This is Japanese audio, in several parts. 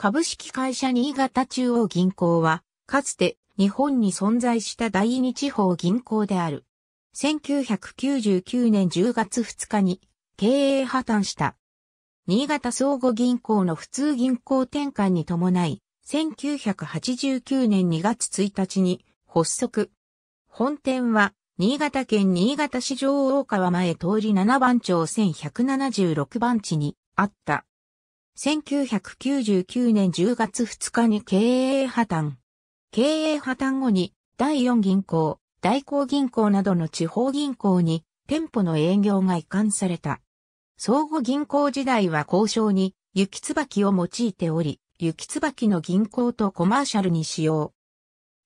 株式会社新潟中央銀行は、かつて日本に存在した第二地方銀行である。1999年10月2日に経営破綻した。新潟相互銀行の普通銀行転換に伴い、1989年2月1日に発足。本店は新潟県新潟市場大川前通り7番町1176番地にあった。1999年10月2日に経営破綻。経営破綻後に第4銀行、大行銀行などの地方銀行に店舗の営業が移管された。相互銀行時代は交渉に雪椿を用いており、雪椿の銀行とコマーシャルに使用。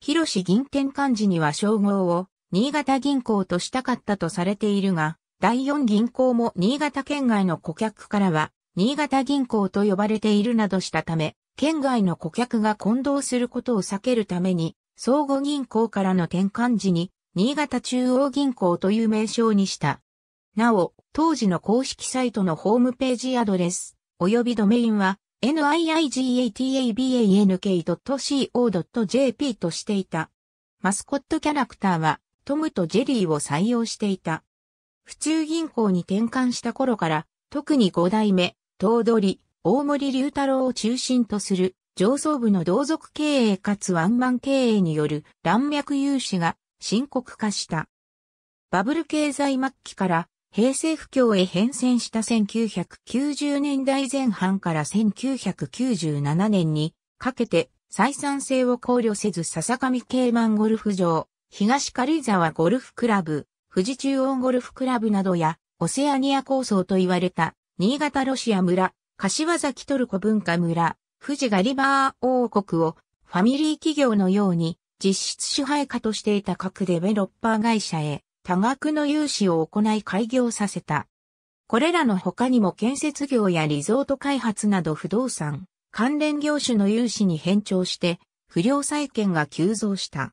広市銀天幹事には称号を新潟銀行としたかったとされているが、第4銀行も新潟県外の顧客からは新潟銀行と呼ばれているなどしたため、県外の顧客が混同することを避けるために、相互銀行からの転換時に、新潟中央銀行という名称にした。なお、当時の公式サイトのホームページアドレス、及びドメインは、niigatabank.co.jp としていた。マスコットキャラクターは、トムとジェリーを採用していた。府中銀行に転換した頃から、特に5代目、頭取、大森隆太郎を中心とする上層部の同族経営かつワンマン経営による乱脈融資が深刻化した。バブル経済末期から平成不況へ変遷した1990年代前半から1997年にかけて採算性を考慮せず笹上慶満ゴルフ場、東軽井沢ゴルフクラブ、富士中央ゴルフクラブなどやオセアニア構想と言われた新潟ロシア村、柏崎トルコ文化村、富士ガリバー王国をファミリー企業のように実質支配下としていた各デベロッパー会社へ多額の融資を行い開業させた。これらの他にも建設業やリゾート開発など不動産、関連業種の融資に変調して不良債権が急増した。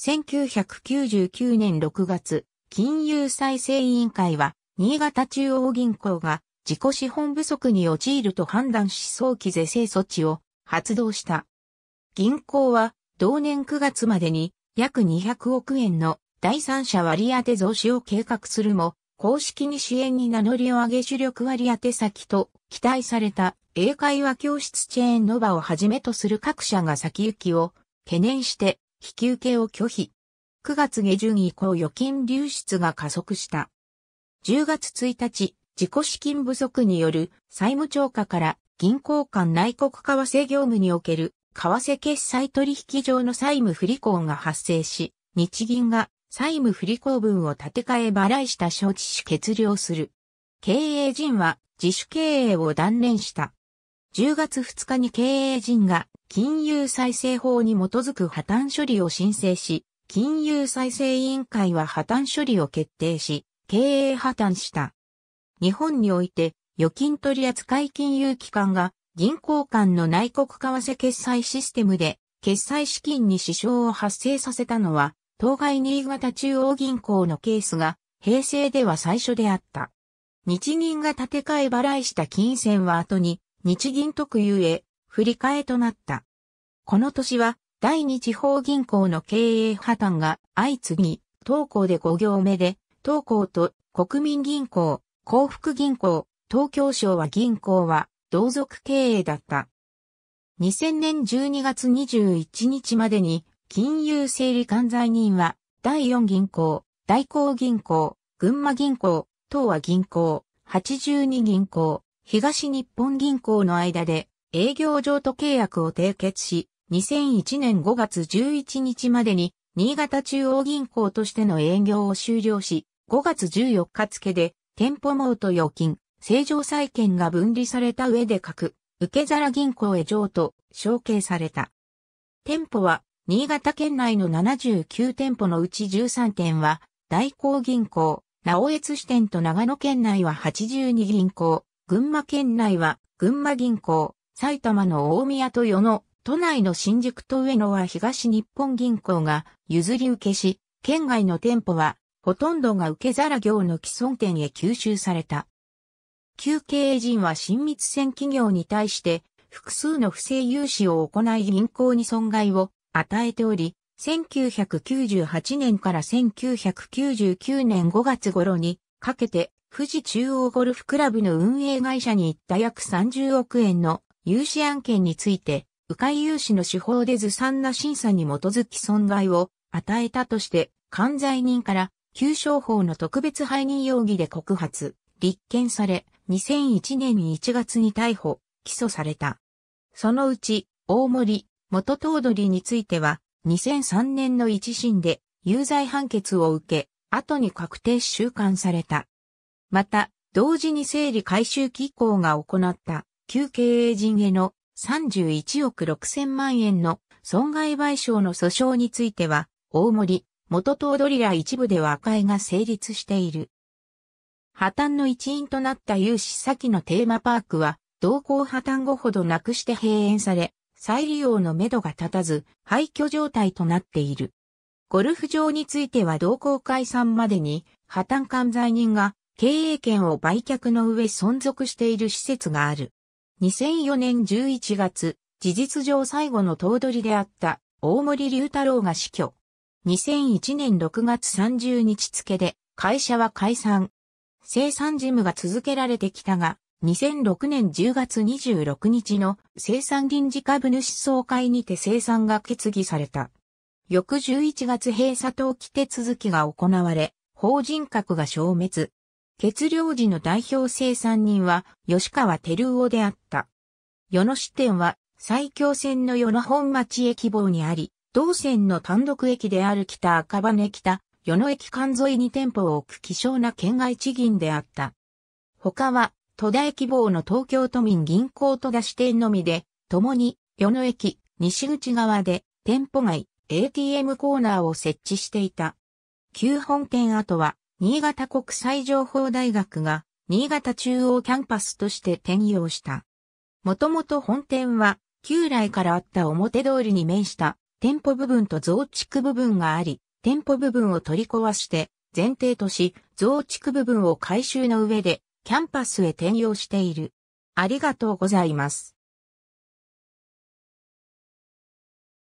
1999年6月、金融再生委員会は新潟中央銀行が自己資本不足に陥ると判断し早期是正措置を発動した。銀行は同年9月までに約200億円の第三者割当増資を計画するも、公式に支援に名乗りを上げ主力割当先と期待された英会話教室チェーンノバをはじめとする各社が先行きを懸念して引き受けを拒否。9月下旬以降預金流出が加速した。10月1日、自己資金不足による債務超過から銀行間内国為替業務における為替決済取引上の債務不履行が発生し、日銀が債務不履行分を立て替え払いした承知し欠了する。経営陣は自主経営を断念した。10月2日に経営陣が金融再生法に基づく破綻処理を申請し、金融再生委員会は破綻処理を決定し、経営破綻した。日本において預金取扱金融機関が銀行間の内国為替決済システムで決済資金に支障を発生させたのは当該新潟中央銀行のケースが平成では最初であった。日銀が建て替え払いした金銭は後に日銀特有へ振り替えとなった。この年は第二地方銀行の経営破綻が相次ぎ、当行で5行目で、当行と国民銀行、幸福銀行、東京省は銀行は同族経営だった。2000年12月21日までに金融整理管財人は第4銀行、大港銀行、群馬銀行、東和銀行、82銀行、東日本銀行の間で営業譲渡契約を締結し、2001年5月11日までに新潟中央銀行としての営業を終了し、5月14日付で店舗網と預金、正常債権が分離された上で書く、受け皿銀行へ譲渡、承継された。店舗は、新潟県内の79店舗のうち13店は、大光銀行、直越支店と長野県内は82銀行、群馬県内は群馬銀行、埼玉の大宮と与野、都内の新宿と上野は東日本銀行が譲り受けし、県外の店舗はほとんどが受け皿業の既存店へ吸収された。旧経営陣は親密船企業に対して複数の不正融資を行い銀行に損害を与えており、1998年から1999年5月頃にかけて富士中央ゴルフクラブの運営会社に行った約30億円の融資案件について、迂回融資の手法でずさんな審査に基づき損害を与えたとして、関罪人から旧商法の特別背任容疑で告発、立件され、2001年1月に逮捕、起訴された。そのうち、大森、元頭取については、2003年の一審で有罪判決を受け、後に確定収監された。また、同時に整理回収機構が行った旧経営陣への31億6千万円の損害賠償の訴訟については、大森、元頭取ら一部で和解が成立している。破綻の一因となった有志先のテーマパークは、同行破綻後ほどなくして閉園され、再利用の目処が立たず、廃墟状態となっている。ゴルフ場については同行解散までに、破綻管財人が経営権を売却の上存続している施設がある。2004年11月、事実上最後の頭取であった大森隆太郎が死去。2001年6月30日付で会社は解散。生産事務が続けられてきたが、2006年10月26日の生産臨時株主総会にて生産が決議された。翌11月閉鎖登記手続きが行われ、法人格が消滅。決量時の代表生産人は吉川照夫であった。与野支店は埼京線の与野本町駅房にあり、同線の単独駅である北赤羽北、与野駅間沿いに店舗を置く希少な県外地銀であった。他は、戸田駅坊の東京都民銀行戸田支店のみで、共に、与野駅、西口側で、店舗外、ATM コーナーを設置していた。旧本店跡は、新潟国際情報大学が、新潟中央キャンパスとして転用した。もともと本店は、旧来からあった表通りに面した店舗部分と増築部分があり、店舗部分を取り壊して前提とし、増築部分を改修の上でキャンパスへ転用している。ありがとうございます。